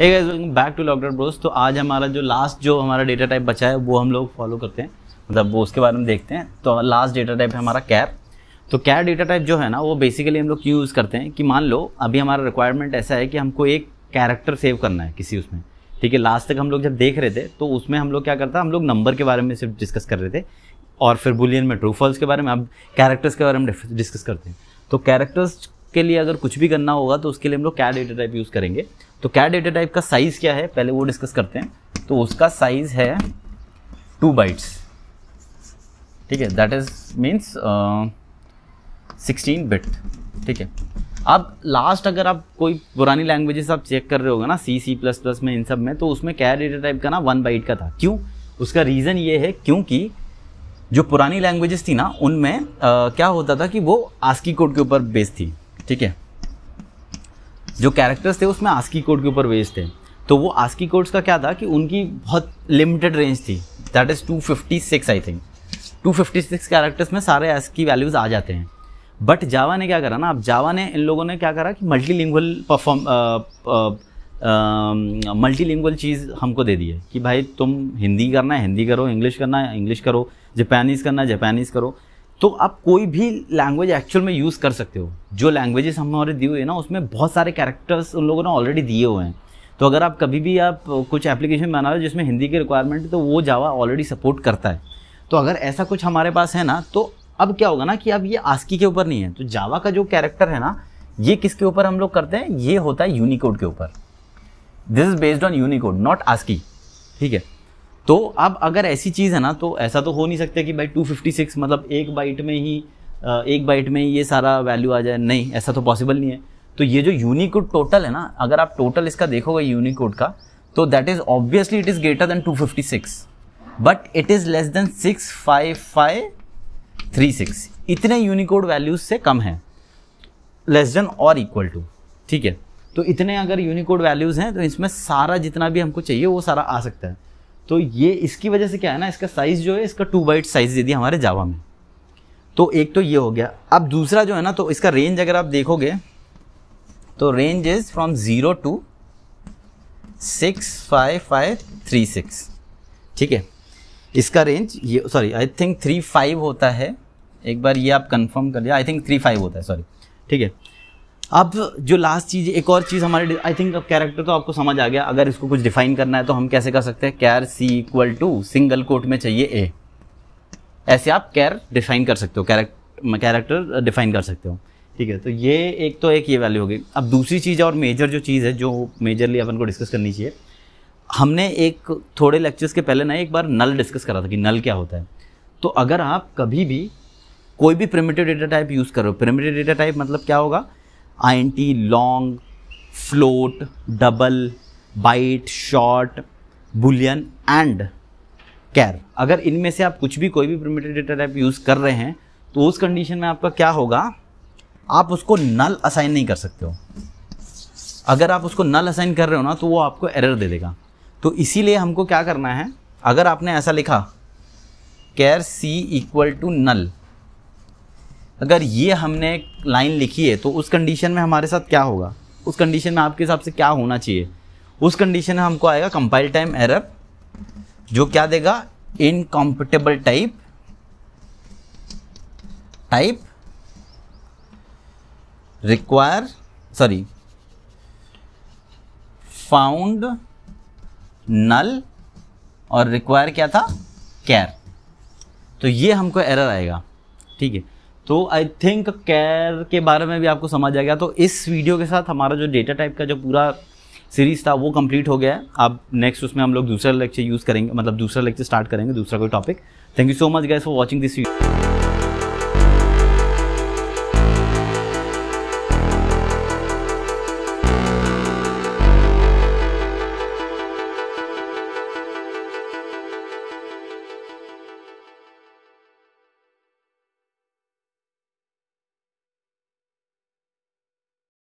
welcome back to lockdown bros तो आज हमारा जो लास्ट जो हमारा डेटा टाइप बचा है वो हम लोग फॉलो करते हैं मतलब वो उसके बारे में देखते हैं तो लास्ट डेटा टाइप है हमारा कैर तो कैर डेटा टाइप जो है ना वो बेसिकली हम लोग क्यों यूज़ करते हैं कि मान लो अभी हमारा रिक्वायरमेंट ऐसा है कि हमको एक कैरेक्टर सेव करना है किसी उसमें ठीक है लास्ट तक हम लोग जब देख रहे थे तो उसमें हम लोग क्या करता हम लोग नंबर के बारे में सिर्फ डिस्कस कर रहे थे और फिर बुलियन में ट्रूफॉल्स के बारे में अब कैरेक्टर्स के बारे में डिस्कस करते हैं तो कैरेक्टर्स के लिए अगर कुछ भी करना होगा तो उसके लिए हम लोग क्या डेटा टाइप यूज़ करेंगे तो क्या डेटा टाइप का साइज़ क्या है पहले वो डिस्कस करते हैं तो उसका साइज़ है टू बाइट्स ठीक है that is means sixteen bit ठीक है अब लास्ट अगर आप कोई पुरानी लैंग्वेजेस आप चेक कर रहे होगा ना सी सी प्लस प्लस में इन सब में तो उसमें कैर डेटा टाइप का ना वन बाइट का था क्यों उसका रीज़न ये है क्योंकि जो पुरानी लैंग्वेजेस थी ना उनमें आ, uh, क्या होता था कि वो आस्की कोड के ऊपर बेस्ड थी ठीक है जो कैरेक्टर्स थे उसमें आस्की कोड के ऊपर बेस्ड थे तो वो आस्की कोड्स का क्या था कि उनकी बहुत लिमिटेड रेंज थी that is 256 I think 256 characters में सारे आस्की वैल्यूज़ आ जाते हैं बट जावा ने क्या करा ना अब जावा ने इन लोगों ने क्या करा कि multilingual perform multilingual चीज़ हमको दे दी है कि भाई तुम हिंदी करना है हिंदी करो इंग्लिश करना है इंग्लिश करो जापानीज़ करना है जापानीज़ करो तो आप कोई भी लैंग्वेज एक्चुअल में यूज़ कर सकते हो जो लैंग्वेजेस हमारे दिए हुए हैं ना उसमें बहुत सारे कैरेक्टर्स उन लोगों ने ऑलरेडी दिए हुए हैं तो अगर आप कभी भी आप कुछ एप्लीकेशन बना रहे हो जिसमें हिंदी की रिक्वायरमेंट है तो वो जावा ऑलरेडी सपोर्ट करता है तो अगर ऐसा कुछ हमारे पास है ना तो अब क्या होगा ना कि अब ये आस्की के ऊपर नहीं है तो जावा का जो कैरेक्टर है ना ये किसके ऊपर हम लोग करते हैं ये होता है यूनिकोड के ऊपर this is based on Unicode not ASCII ठीक है तो अब अगर ऐसी चीज़ है ना तो ऐसा तो हो नहीं सकता कि भाई 256 मतलब एक बाइट में ही एक बाइट में ही ये सारा वैल्यू आ जाए नहीं ऐसा तो पॉसिबल नहीं है तो ये जो यूनिकोड टोटल है ना अगर आप टोटल इसका देखोगे यूनिकोड का तो that is obviously it is greater than 256 but it is less than six इतने यूनिकोड वैल्यूज से कम है लेस देन और इक्वल टू ठीक है तो इतने अगर यूनिकोड वैल्यूज़ हैं तो इसमें सारा जितना भी हमको चाहिए वो सारा आ सकता है तो ये इसकी वजह से क्या है ना इसका साइज़ जो है इसका टू बाइट साइज़ दे दिया हमारे जावा में तो एक तो ये हो गया अब दूसरा जो है ना तो इसका रेंज अगर आप देखोगे तो range is from zero to six five five three six ठीक है इसका रेंज ये sorry I think three five होता है एक बार ये आप कंफर्म कर लिया आई थिंक थ्री फाइव होता है सॉरी ठीक है अब जो लास्ट चीज़ एक और चीज़ हमारे आई थिंक अब कैरेक्टर तो आपको समझ आ गया अगर इसको कुछ डिफाइन करना है तो हम कैसे कर सकते हैं char C equal to single quote में चाहिए ए ऐसे आप कैर डिफाइन कर सकते हो कैरेक्टर कैरेक्टर डिफाइन कर सकते हो ठीक है तो ये एक तो एक ये वैल्यू होगी अब दूसरी चीज़ और मेजर जो चीज़ है जो मेजरली अपन को डिस्कस करनी चाहिए हमने एक थोड़े लेक्चर्स के पहले ना एक बार नल डिस्कस करा था कि नल क्या होता है तो अगर आप कभी भी कोई भी प्रिमिटिव डेटा टाइप यूज़ करो प्रिमिटिव डेटा टाइप मतलब क्या होगा int long float double byte short boolean and char अगर इनमें से आप कुछ भी कोई भी प्रिमिटेड डेटा टाइप यूज़ कर रहे हैं तो उस कंडीशन में आपका क्या होगा आप उसको नल असाइन नहीं कर सकते हो अगर आप उसको नल असाइन कर रहे हो ना तो वो आपको एरर दे देगा तो इसीलिए हमको क्या करना है अगर आपने ऐसा लिखा कैर सी इक्वल टू नल अगर ये हमने लाइन लिखी है तो उस कंडीशन में हमारे साथ क्या होगा उस कंडीशन में आपके हिसाब से क्या होना चाहिए उस कंडीशन में हमको आएगा कंपाइल टाइम एरर जो क्या देगा incompatible type type require sorry found null और रिक्वायर क्या था कैर तो ये हमको एरर आएगा ठीक है तो आई थिंक कैर के बारे में भी आपको समझ आ गया तो इस वीडियो के साथ हमारा जो डेटा टाइप का जो पूरा सीरीज था वो कंप्लीट हो गया है अब नेक्स्ट उसमें हम लोग दूसरा लेक्चर यूज़ करेंगे मतलब दूसरा लेक्चर स्टार्ट करेंगे दूसरा कोई topic thank you so much guys for watching this video